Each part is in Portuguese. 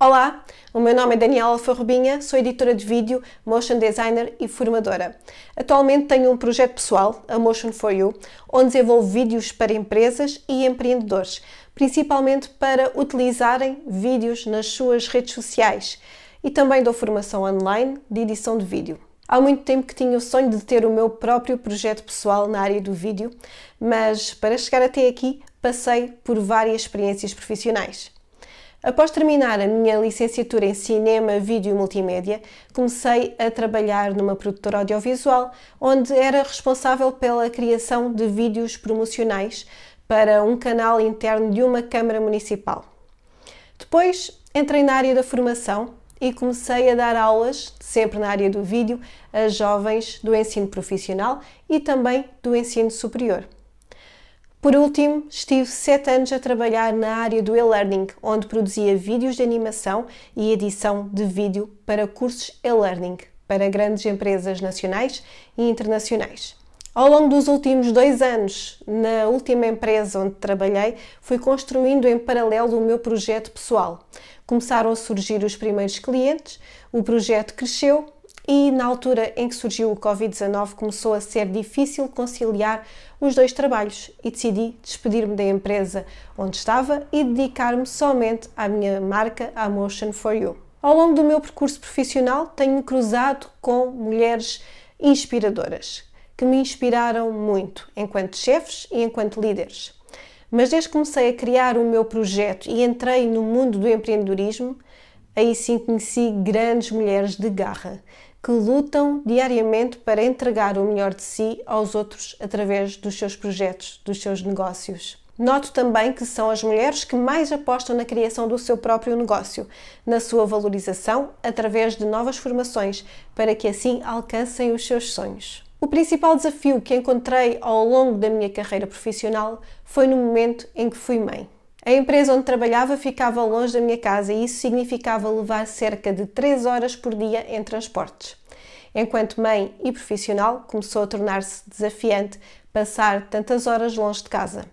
Olá, o meu nome é Daniela Farrobinha, sou editora de vídeo, motion designer e formadora. Atualmente tenho um projeto pessoal, a Motion for You, onde desenvolvo vídeos para empresas e empreendedores, principalmente para utilizarem vídeos nas suas redes sociais e também dou formação online de edição de vídeo. Há muito tempo que tinha o sonho de ter o meu próprio projeto pessoal na área do vídeo, mas para chegar até aqui passei por várias experiências profissionais. Após terminar a minha licenciatura em Cinema, Vídeo e Multimédia, comecei a trabalhar numa produtora audiovisual, onde era responsável pela criação de vídeos promocionais para um canal interno de uma Câmara Municipal. Depois entrei na área da formação e comecei a dar aulas, sempre na área do vídeo, a jovens do ensino profissional e também do ensino superior. Por último, estive 7 anos a trabalhar na área do e-learning, onde produzia vídeos de animação e edição de vídeo para cursos e-learning para grandes empresas nacionais e internacionais. Ao longo dos últimos dois anos, na última empresa onde trabalhei, fui construindo em paralelo o meu projeto pessoal. Começaram a surgir os primeiros clientes, o projeto cresceu e na altura em que surgiu o Covid-19 começou a ser difícil conciliar os dois trabalhos e decidi despedir-me da empresa onde estava e dedicar-me somente à minha marca, a Motion for You. Ao longo do meu percurso profissional, tenho-me cruzado com mulheres inspiradoras que me inspiraram muito enquanto chefes e enquanto líderes. Mas desde que comecei a criar o meu projeto e entrei no mundo do empreendedorismo, Aí sim conheci grandes mulheres de garra que lutam diariamente para entregar o melhor de si aos outros através dos seus projetos, dos seus negócios. Noto também que são as mulheres que mais apostam na criação do seu próprio negócio, na sua valorização através de novas formações, para que assim alcancem os seus sonhos. O principal desafio que encontrei ao longo da minha carreira profissional foi no momento em que fui mãe. A empresa onde trabalhava ficava longe da minha casa e isso significava levar cerca de 3 horas por dia em transportes. Enquanto mãe e profissional, começou a tornar-se desafiante passar tantas horas longe de casa.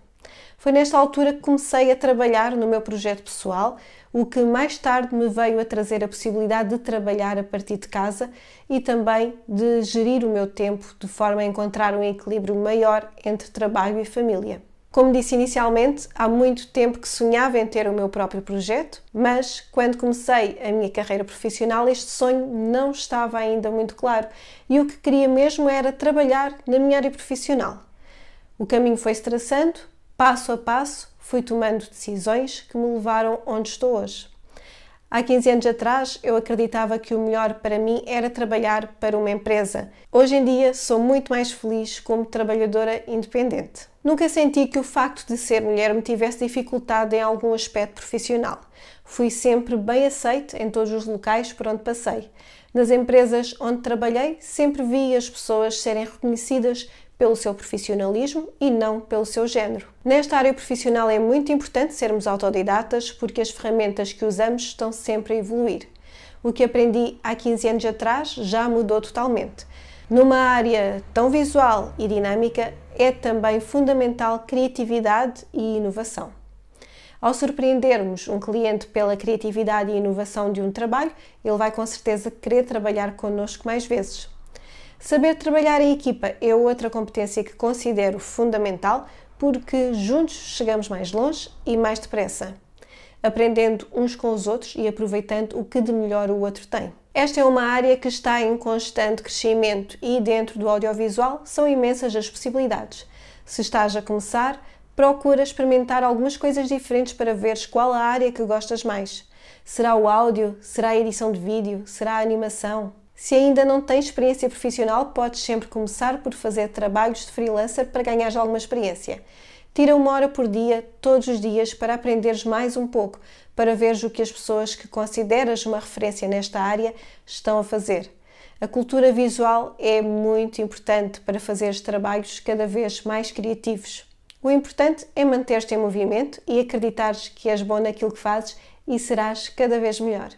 Foi nesta altura que comecei a trabalhar no meu projeto pessoal, o que mais tarde me veio a trazer a possibilidade de trabalhar a partir de casa e também de gerir o meu tempo de forma a encontrar um equilíbrio maior entre trabalho e família. Como disse inicialmente, há muito tempo que sonhava em ter o meu próprio projeto, mas quando comecei a minha carreira profissional, este sonho não estava ainda muito claro e o que queria mesmo era trabalhar na minha área profissional. O caminho foi-se traçando, passo a passo, fui tomando decisões que me levaram onde estou hoje. Há 15 anos atrás, eu acreditava que o melhor para mim era trabalhar para uma empresa. Hoje em dia, sou muito mais feliz como trabalhadora independente. Nunca senti que o facto de ser mulher me tivesse dificultado em algum aspecto profissional. Fui sempre bem aceite em todos os locais por onde passei. Nas empresas onde trabalhei, sempre vi as pessoas serem reconhecidas pelo seu profissionalismo e não pelo seu género. Nesta área profissional é muito importante sermos autodidatas porque as ferramentas que usamos estão sempre a evoluir. O que aprendi há 15 anos atrás já mudou totalmente. Numa área tão visual e dinâmica, é também fundamental criatividade e inovação. Ao surpreendermos um cliente pela criatividade e inovação de um trabalho, ele vai com certeza querer trabalhar connosco mais vezes. Saber trabalhar em equipa é outra competência que considero fundamental porque juntos chegamos mais longe e mais depressa, aprendendo uns com os outros e aproveitando o que de melhor o outro tem. Esta é uma área que está em constante crescimento e dentro do audiovisual são imensas as possibilidades. Se estás a começar, procura experimentar algumas coisas diferentes para veres qual a área que gostas mais. Será o áudio? Será a edição de vídeo? Será a animação? Se ainda não tens experiência profissional, podes sempre começar por fazer trabalhos de freelancer para ganhares alguma experiência. Tira uma hora por dia, todos os dias, para aprenderes mais um pouco, para veres o que as pessoas que consideras uma referência nesta área estão a fazer. A cultura visual é muito importante para fazeres trabalhos cada vez mais criativos. O importante é manter-te em movimento e acreditares que és bom naquilo que fazes e serás cada vez melhor.